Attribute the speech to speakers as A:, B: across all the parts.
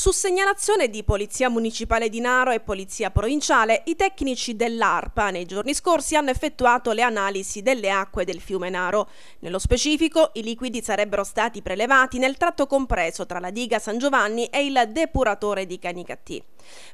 A: Su segnalazione di Polizia Municipale di Naro e Polizia Provinciale, i tecnici dell'ARPA nei giorni scorsi hanno effettuato le analisi delle acque del fiume Naro. Nello specifico, i liquidi sarebbero stati prelevati nel tratto compreso tra la diga San Giovanni e il depuratore di Canicattì.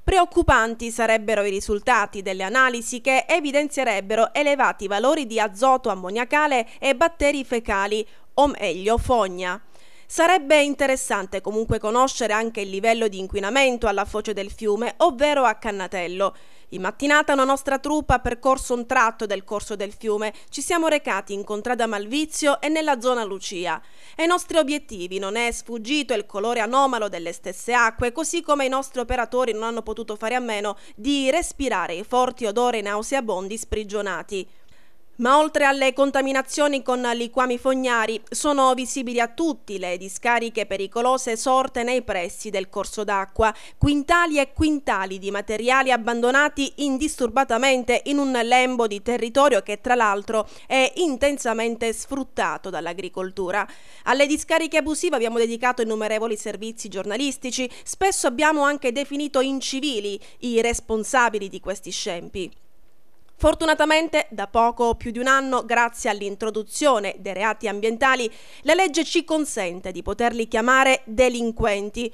A: Preoccupanti sarebbero i risultati delle analisi che evidenzierebbero elevati valori di azoto ammoniacale e batteri fecali, o meglio fogna. Sarebbe interessante comunque conoscere anche il livello di inquinamento alla foce del fiume, ovvero a Cannatello. In mattinata una nostra truppa ha percorso un tratto del corso del fiume, ci siamo recati in contrada Malvizio e nella zona Lucia. Ai nostri obiettivi non è sfuggito il colore anomalo delle stesse acque, così come i nostri operatori non hanno potuto fare a meno di respirare i forti odori nauseabondi sprigionati. Ma oltre alle contaminazioni con liquami fognari, sono visibili a tutti le discariche pericolose sorte nei pressi del corso d'acqua, quintali e quintali di materiali abbandonati indisturbatamente in un lembo di territorio che tra l'altro è intensamente sfruttato dall'agricoltura. Alle discariche abusive abbiamo dedicato innumerevoli servizi giornalistici, spesso abbiamo anche definito incivili i responsabili di questi scempi. Fortunatamente, da poco più di un anno, grazie all'introduzione dei reati ambientali, la legge ci consente di poterli chiamare delinquenti.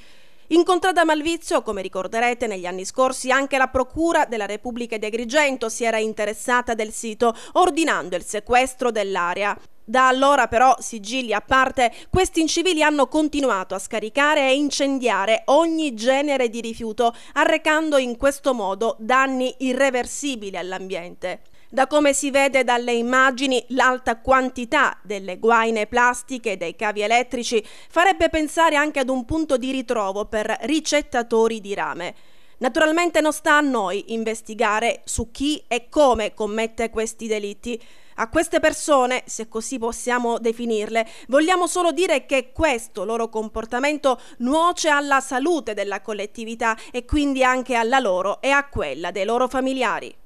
A: Incontrata Malvizio, come ricorderete, negli anni scorsi anche la Procura della Repubblica di Agrigento si era interessata del sito, ordinando il sequestro dell'area. Da allora però, sigilli a parte, questi incivili hanno continuato a scaricare e incendiare ogni genere di rifiuto, arrecando in questo modo danni irreversibili all'ambiente. Da come si vede dalle immagini, l'alta quantità delle guaine plastiche e dei cavi elettrici farebbe pensare anche ad un punto di ritrovo per ricettatori di rame. Naturalmente non sta a noi investigare su chi e come commette questi delitti. A queste persone, se così possiamo definirle, vogliamo solo dire che questo loro comportamento nuoce alla salute della collettività e quindi anche alla loro e a quella dei loro familiari.